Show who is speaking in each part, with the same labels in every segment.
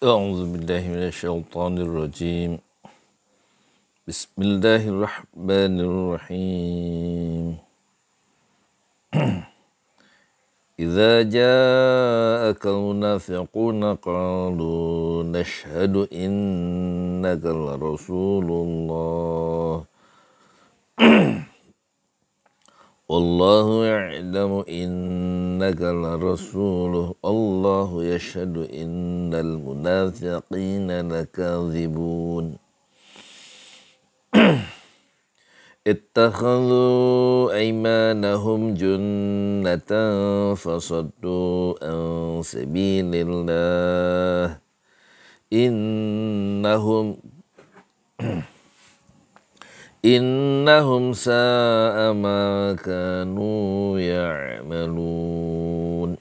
Speaker 1: أعوذ بالله من الشيطان الرجيم بسم الله الرحمن الرحيم إذا جاءك المنافقون قالوا نشهد إنك لرسول الله والله يعلم إن إنك لرسوله الله يشهد إن المنافقين لكاذبون اتخذوا أيمانهم جنة فصدوا عن سبيل الله إنهم إنهم ساء ما كانوا يعملون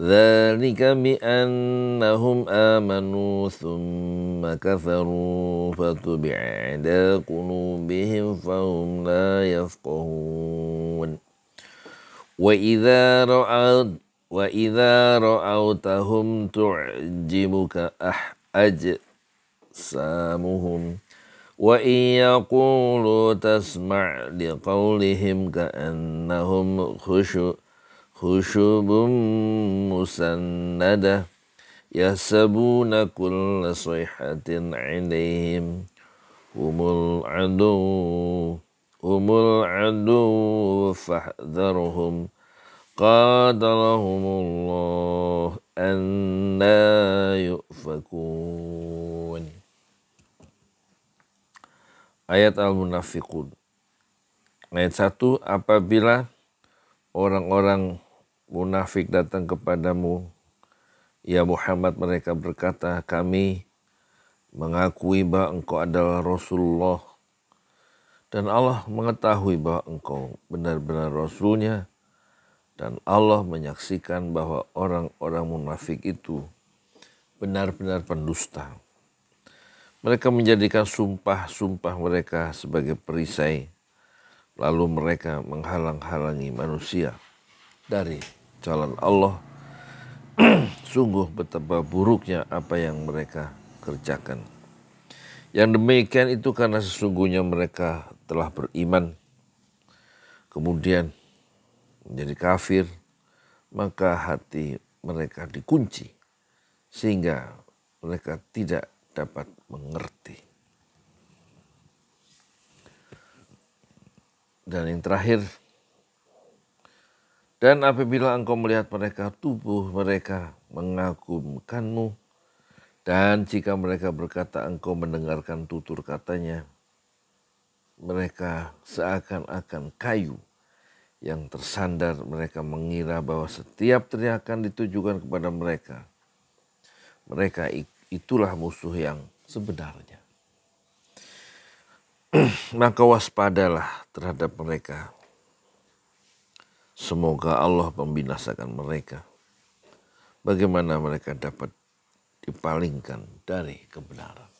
Speaker 1: ذلك بأنهم آمنوا ثم كفروا فتبع على قلوبهم فهم لا يفقهون وإذا رأوت وإذا رأوتهم تعجبك أجسامهم وإن يقولوا تسمع لقولهم كأنهم خشب خشوب مسندة يحسبون كل صيحة عليهم هم العدو هم العدو فاحذرهم قاتلهم الله أنا يؤفكون Ayat Al-Munafiqun. Ayat satu apabila orang-orang munafik datang kepadamu, ya Muhammad mereka berkata, kami mengakui bahwa engkau adalah Rasulullah dan Allah mengetahui bahwa engkau benar-benar Rasulnya dan Allah menyaksikan bahwa orang-orang munafik itu benar-benar pendusta. Mereka menjadikan sumpah-sumpah mereka sebagai perisai, lalu mereka menghalang-halangi manusia dari jalan Allah. Sungguh betapa buruknya apa yang mereka kerjakan. Yang demikian itu karena sesungguhnya mereka telah beriman, kemudian menjadi kafir, maka hati mereka dikunci sehingga mereka tidak dapat mengerti. Dan yang terakhir, dan apabila engkau melihat mereka, tubuh mereka mengagumkanmu, dan jika mereka berkata engkau mendengarkan tutur katanya, mereka seakan-akan kayu yang tersandar mereka mengira bahwa setiap teriakan ditujukan kepada mereka. Mereka ikut itulah musuh yang sebenarnya. Maka waspadalah terhadap mereka. Semoga Allah membinasakan mereka. Bagaimana mereka dapat dipalingkan dari kebenaran.